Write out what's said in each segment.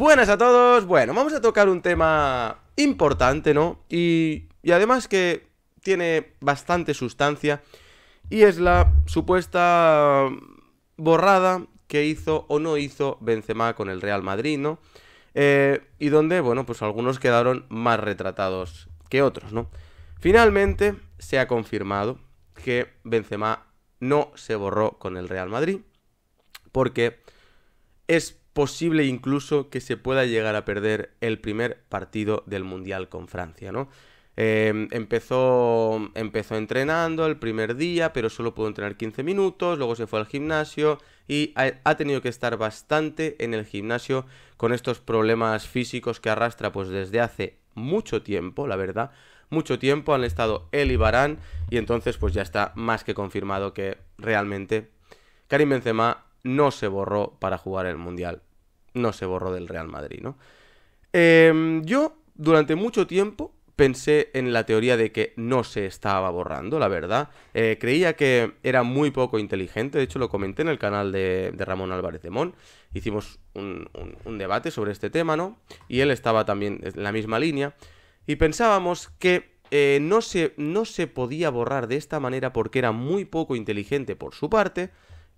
Buenas a todos, bueno, vamos a tocar un tema importante, ¿no? Y, además que tiene bastante sustancia y es la supuesta borrada que hizo o no hizo Benzema con el Real Madrid, ¿no? Eh, y donde, bueno, pues algunos quedaron más retratados que otros, ¿no? Finalmente se ha confirmado que Benzema no se borró con el Real Madrid porque es posible incluso que se pueda llegar a perder el primer partido del Mundial con Francia, ¿no? Em, empezó, empezó entrenando el primer día, pero solo pudo entrenar 15 minutos, luego se fue al gimnasio y ha, tenido que estar bastante en el gimnasio con estos problemas físicos que arrastra pues desde hace mucho tiempo, la verdad. Mucho tiempo han estado él y Barán y entonces pues ya está más que confirmado que realmente Karim Benzema no se borró para jugar el Mundial no se borró del Real Madrid, ¿no? Em, yo durante mucho tiempo pensé en la teoría de que no se estaba borrando, la verdad. Eh, creía que era muy poco inteligente, de hecho lo comenté en el canal de, Ramón Álvarez de Mon. Hicimos un, debate sobre este tema, ¿no? Y él estaba también en la misma línea. Y pensábamos que eh, no, se, no se podía borrar de esta manera porque era muy poco inteligente por su parte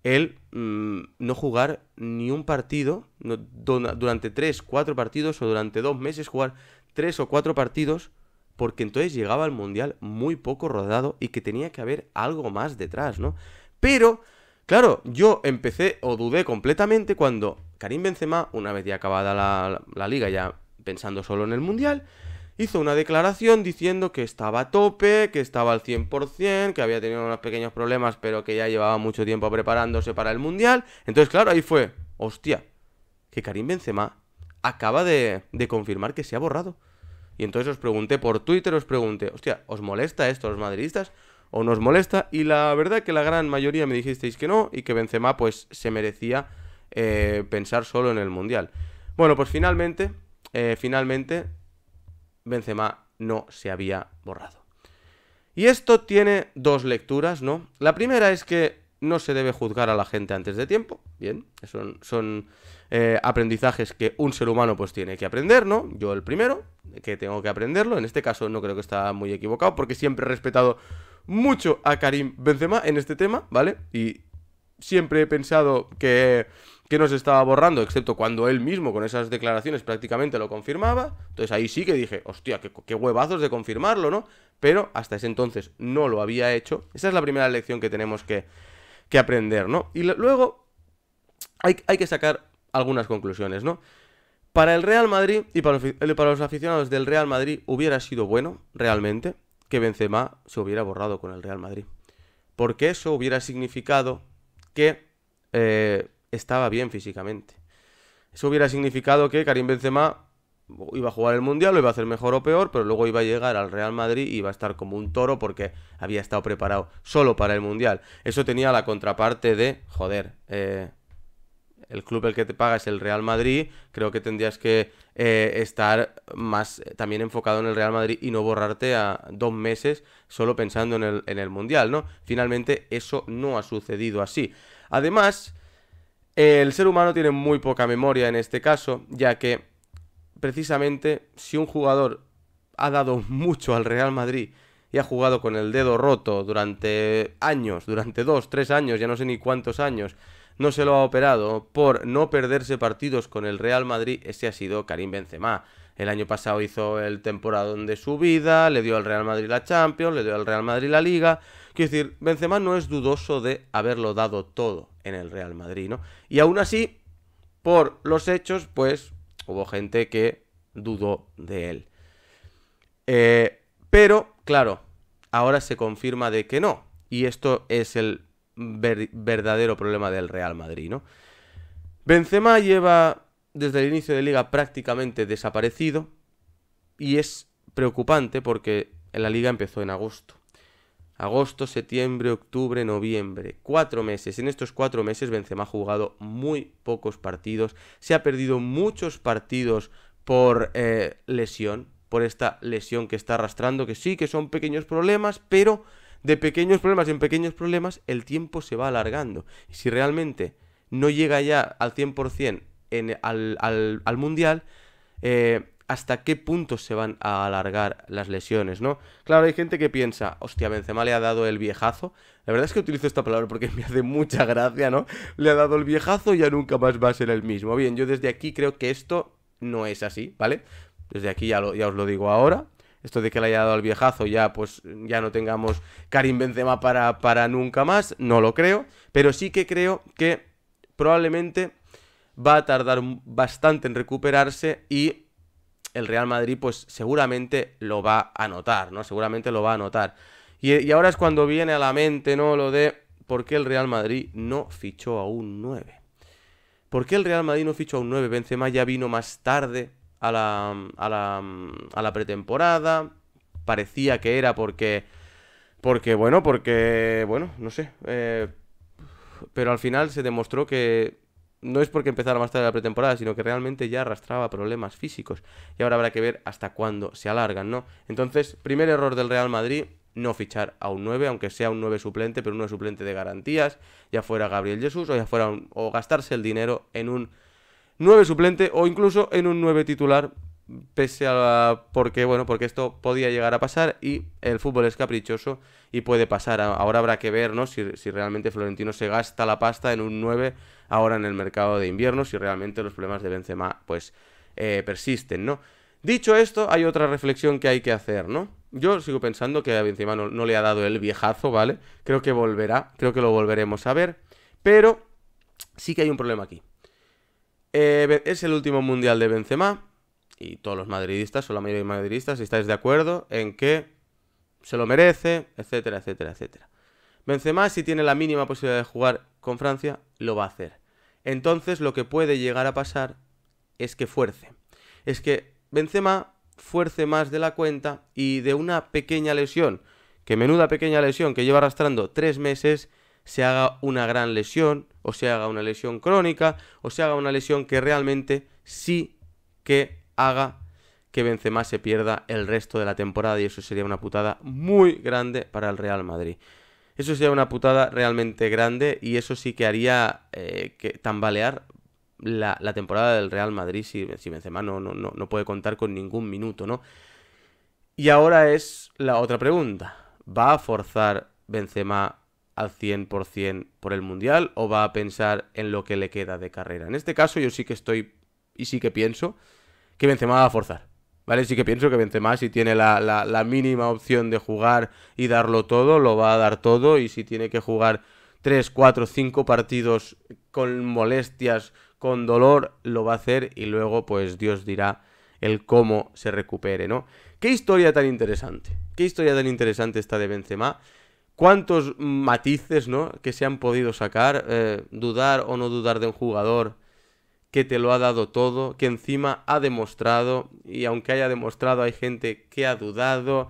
el mm, no jugar ni un partido durante 3, 4 partidos o durante dos meses jugar 3 o 4 partidos porque entonces llegaba al Mundial muy poco rodado y que tenía que haber algo más detrás, ¿no? Pero, claro, yo empecé o dudé completamente cuando Karim Benzema, una vez ya acabada la liga, ya pensando solo en el Mundial, hizo una declaración diciendo que estaba a tope, que estaba al 100%, que había tenido unos pequeños problemas, pero que ya llevaba mucho tiempo preparándose para el Mundial. Entonces, claro, ahí fue, hostia, que Karim Benzema acaba de, confirmar que se ha borrado. Y entonces os pregunté por Twitter, os pregunté, hostia, ¿os molesta esto a los madridistas? ¿O nos molesta? Y la verdad que la gran mayoría me dijisteis que no y que Benzema pues se merecía eh, pensar solo en el Mundial. Bueno, pues finalmente, eh, finalmente Benzema no se había borrado. Y esto tiene dos lecturas, ¿no? La primera es que no se debe juzgar a la gente antes de tiempo, bien, son, eh, aprendizajes que un ser humano pues tiene que aprender, ¿no? Yo el primero, que tengo que aprenderlo, en este caso no creo que está muy equivocado, porque siempre he respetado mucho a Karim Benzema en este tema, ¿vale? Y siempre he pensado que que nos estaba borrando, excepto cuando él mismo con esas declaraciones prácticamente lo confirmaba. Entonces ahí sí que dije, hostia, qué, huevazos de confirmarlo, ¿no? Pero hasta ese entonces no lo había hecho. Esa es la primera lección que tenemos que, que aprender, ¿no? Y luego hay, que sacar algunas conclusiones, ¿no? Para el Real Madrid y para los, aficionados del Real Madrid hubiera sido bueno, realmente, que Benzema se hubiera borrado con el Real Madrid. Porque eso hubiera significado que... Eh, estaba bien físicamente. Eso hubiera significado que Karim Benzema iba a jugar el Mundial, lo iba a hacer mejor o peor, pero luego iba a llegar al Real Madrid y iba a estar como un toro porque había estado preparado solo para el Mundial. Eso tenía la contraparte de, joder, eh, el club el que te paga es el Real Madrid, creo que tendrías que eh, estar más eh, también enfocado en el Real Madrid y no borrarte a dos meses solo pensando en el, en el Mundial, ¿no? Finalmente eso no ha sucedido así. Además, el ser humano tiene muy poca memoria en este caso, ya que precisamente si un jugador ha dado mucho al Real Madrid y ha jugado con el dedo roto durante años, durante dos, tres años, ya no sé ni cuántos años, no se lo ha operado por no perderse partidos con el Real Madrid, ese ha sido Karim Benzema. El año pasado hizo el temporadón de su vida, le dio al Real Madrid la Champions, le dio al Real Madrid la Liga. Quiero decir, Benzema no es dudoso de haberlo dado todo en el Real Madrid, ¿no? Y aún así, por los hechos, pues hubo gente que dudó de él. Eh, pero, claro, ahora se confirma de que no. Y esto es el verdadero problema del Real Madrid, ¿no? Benzema lleva desde el inicio de liga prácticamente desaparecido y es preocupante porque la liga empezó en agosto. Agosto, septiembre, octubre, noviembre. Cuatro meses. En estos cuatro meses Benzema ha jugado muy pocos partidos. Se ha perdido muchos partidos por eh, lesión. Por esta lesión que está arrastrando. Que sí, que son pequeños problemas. Pero de pequeños problemas en pequeños problemas el tiempo se va alargando. Y si realmente no llega ya al 100% al, Mundial, eh, hasta qué punto se van a alargar las lesiones, ¿no? Claro, hay gente que piensa, hostia, Benzema le ha dado el viejazo. La verdad es que utilizo esta palabra porque me hace mucha gracia, ¿no? Le ha dado el viejazo y ya nunca más va a ser el mismo. Bien, yo desde aquí creo que esto no es así, ¿vale? Desde aquí ya, ya os lo digo ahora esto de que le haya dado el viejazo ya pues ya no tengamos Karim Benzema para, para nunca más, no lo creo, pero sí que creo que probablemente va a tardar bastante en recuperarse y el Real Madrid pues seguramente lo va a notar, ¿no? Seguramente lo va a notar. Y, ahora es cuando viene a la mente, ¿no? Lo de por qué el Real Madrid no fichó a un 9. ¿Por qué el Real Madrid no fichó a un 9? Benzema ya vino más tarde a la, a la, a la pretemporada. Parecía que era porque... Porque, bueno, porque... Bueno, no sé. Eh, pero al final se demostró que no es porque empezara más tarde la pretemporada, sino que realmente ya arrastraba problemas físicos. Y ahora habrá que ver hasta cuándo se alargan, ¿no? Entonces, primer error del Real Madrid, no fichar a un 9, aunque sea un 9 suplente, pero un 9 suplente de garantías, ya fuera Gabriel Jesús o ya fuera o gastarse el dinero en un 9 suplente o incluso en un 9 titular pese a porque bueno porque esto podía llegar a pasar y el fútbol es caprichoso y puede pasar ahora habrá que ver si, realmente Florentino se gasta la pasta en un 9 ahora en el mercado de invierno si realmente los problemas de Benzema pues eh, persisten no dicho esto hay otra reflexión que hay que hacer no yo sigo pensando que a Benzema no, le ha dado el viejazo vale creo que volverá creo que lo volveremos a ver pero sí que hay un problema aquí eh, es el último mundial de Benzema y todos los madridistas, o la mayoría de madridistas, Si estáis de acuerdo en que se lo merece, etcétera, etcétera, etcétera. Benzema, si tiene la mínima posibilidad de jugar con Francia, lo va a hacer. Entonces lo que puede llegar a pasar es que fuerce. Es que Benzema fuerce más de la cuenta y de una pequeña lesión, que menuda pequeña lesión que lleva arrastrando tres meses, se haga una gran lesión, o se haga una lesión crónica, o se haga una lesión que realmente sí que haga que Benzema se pierda el resto de la temporada y eso sería una putada muy grande para el Real Madrid. Eso sería una putada realmente grande y eso sí que haría eh, que tambalear la, temporada del Real Madrid si, Benzema no, no, no puede contar con ningún minuto, ¿no? Y ahora es la otra pregunta. ¿Va a forzar Benzema al 100% por el Mundial o va a pensar en lo que le queda de carrera? En este caso yo sí que estoy y sí que pienso que Benzema va a forzar. ¿Vale? Sí que pienso que Benzema, si tiene la, mínima opción de jugar y darlo todo, lo va a dar todo. Y si tiene que jugar 3, 4, 5 partidos con molestias, con dolor, lo va a hacer y luego pues Dios dirá el cómo se recupere, ¿no? Qué historia tan interesante, qué historia tan interesante está de Benzema, cuántos matices, ¿no? Que se han podido sacar, eh, dudar o no dudar de un jugador, que te lo ha dado todo, que encima ha demostrado, y aunque haya demostrado hay gente que ha dudado.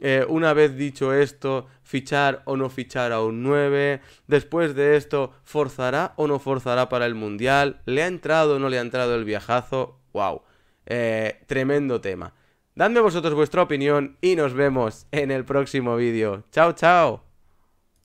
Eh, una vez dicho esto, fichar o no fichar a un 9. Después de esto, forzará o no forzará para el Mundial. ¿Le ha entrado o no le ha entrado el viajazo? ¡Wow! Eh, tremendo tema. Dadme vosotros vuestra opinión y nos vemos en el próximo vídeo. ¡Chao, chao!